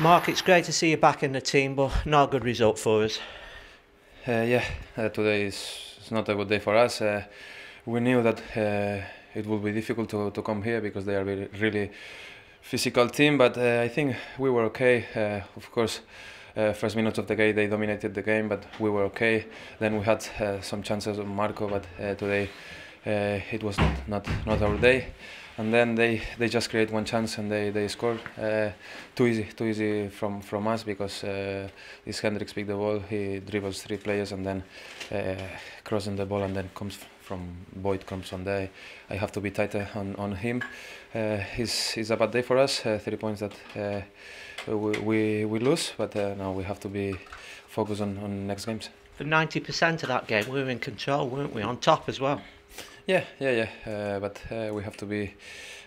Mark, it's great to see you back in the team, but not a good result for us. Uh, yeah, uh, today is it's not a good day for us. Uh, we knew that uh, it would be difficult to, to come here because they are really, really physical team, but uh, I think we were okay. Uh, of course, first minutes of the game they dominated the game, but we were okay. Then we had some chances of Marco, but today uh, it was not, not, not our day. And then they, they just create one chance and they, they scored. Uh, too easy, too easy from, from us because this uh, Hendricks picked the ball, he dribbles three players and then crossing the ball and then comes from Boyd comes on Day I have to be tighter on, on him. Uh, it's, it's a bad day for us, uh, three points that uh, we, we, we, lose, but uh, now we have to be focused on, on next games. For 90% of that game, we were in control, weren't we? On top as well. Yeah, yeah, yeah. Uh, but uh, we have to be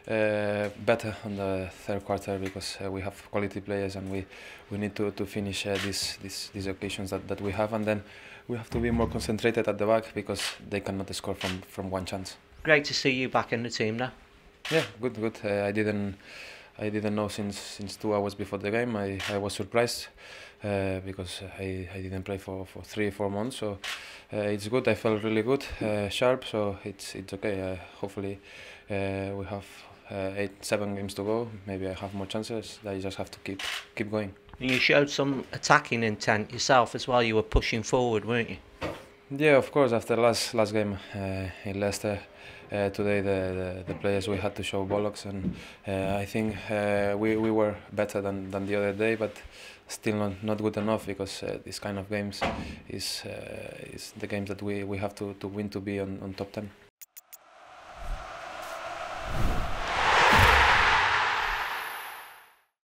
uh, better on the third quarter because we have quality players and we we need to to finish these these these occasions that that we have, and then we have to be more concentrated at the back because they cannot score from from one chance. Great to see you back in the team now. Yeah, good, good. I didn't. I didn't know since since two hours before the game. I, I was surprised uh, because I, I didn't play for, for three four months. So uh, it's good. I felt really good, uh, sharp. So it's it's okay. Uh, hopefully uh, we have uh, eight seven games to go. Maybe I have more chances. I just have to keep keep going. You showed some attacking intent yourself as well. You were pushing forward, weren't you? Yeah, of course. After last last game in Leicester uh, today the, the, the, players we had to show bollocks and uh, I think uh, we, we were better than, than the other day but still not, not good enough because uh, this kind of games is, uh, is the games that we, we have to, to win to be on, on top 10.